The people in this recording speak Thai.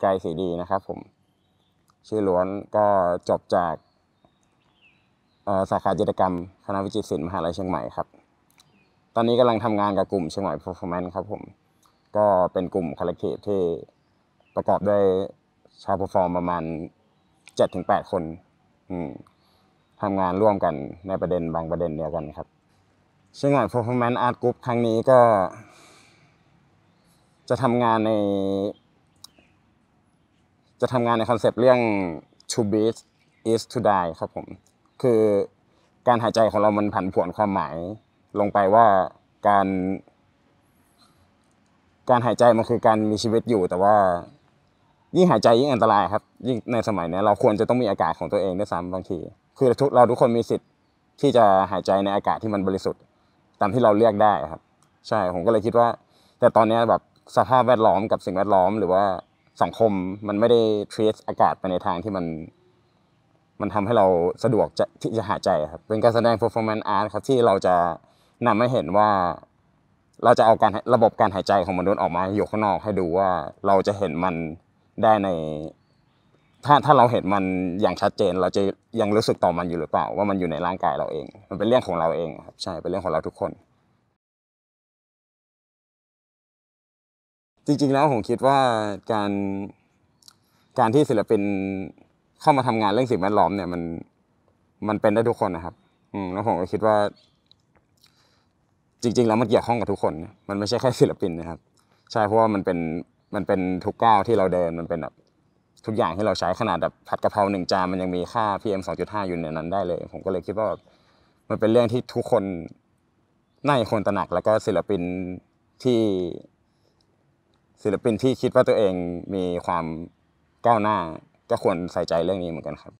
ไกลสีดีนะครับผมชื่อล้วนก็จบจาก สาขาจิตกรรม คณะวิจิตรศิลป์มหาลัยเชียงใหม่ ครับ ตอนนี้กำลังทำงานกับกลุ่มเชียงใหม่ร์ฟอร์แมนซ์ครับผม ก็เป็นกลุ่มคาลเลกทที่ประกอบด้วยชาวเพอร์ฟอร์มประมาณ7-8คนทำงานร่วมกันในประเด็นบางประเด็นเดียวกันครับเชียงใหม่ฟอร์แมนซ์อาร์ตกรุ๊ปครั้งนี้ก็ จะทำงานในจะทำงานในคอนเซปต์เรื่อง to beat is to die ครับผมคือ การหายใจของเรามันผันผวนความหมายลงไปว่าการ การหายใจมันคือการมีชีวิตอยู่ แต่ว่ายิ่งหายใจยิ่งอันตรายครับยิ่งในสมัยนี้เราควรจะต้องมีอากาศของตัวเองด้วยซ้ำบางที คือทุกเราทุกคนมีสิทธิ์ที่จะหายใจในอากาศที่มันบริสุทธิ์ ตามที่เราเรียกได้ครับ ใช่ผมก็เลยคิดว่า แต่ตอนนี้แบบสภาพแวดล้อมกับสิ่งแวดล้อมหรือว่าสังคมมันไม่ได้ทรีตอากาศไปในทางที่มันมันทำให้เราสะดวกจะที่จะหายใจครับเป็นการแสดงฟอร์แมนซ์อาร์ตครับที่เราจะนำให้เห็นว่า เราจะเอาการระบบการหายใจของมนุษย์ออกมา อยู่ข้างนอกให้ดูว่าเราจะเห็นมันได้ในถ้าถ้าเราเห็นมันอย่างชัดเจน เราจะยังรู้สึกต่อมันอยู่หรือเปล่าว่ามันอยู่ในร่างกายเราเอง มันเป็นเรื่องของเราเองครับใช่เป็นเรื่องของเราทุกคนจริงๆแล้วผมคิดว่าการการที่ศิลปินเข้ามาทำงานเรื่องสิ่งแวดล้อมเนี่ยมัน มันเป็นได้ทุกคนนะครับ อืมแล้วผมก็คิดว่า จริงๆแล้วมันเกี่ยวข้องกับทุกคน มันไม่ใช่แค่ ศิลปินนะครับใช่เพราะว่ามันเป็นมันเป็นทุกก้าวที่เราเดินมันเป็นแบบทุกอย่างที่เราใช้ขนาดแบบผัดกะเพราหนึ่งจานมันยังมีค่า PM 2.5อยู่ในนั้นได้เลยผมก็เลยคิดว่า มันเป็นเรื่องที่ทุกคนน่าจะคนตระหนัก แล้วก็ศิลปินที่ศิลปินที่คิดว่าตัวเองมีความก้าวหน้าก็ควรใส่ใจเรื่องนี้เหมือนกันครับ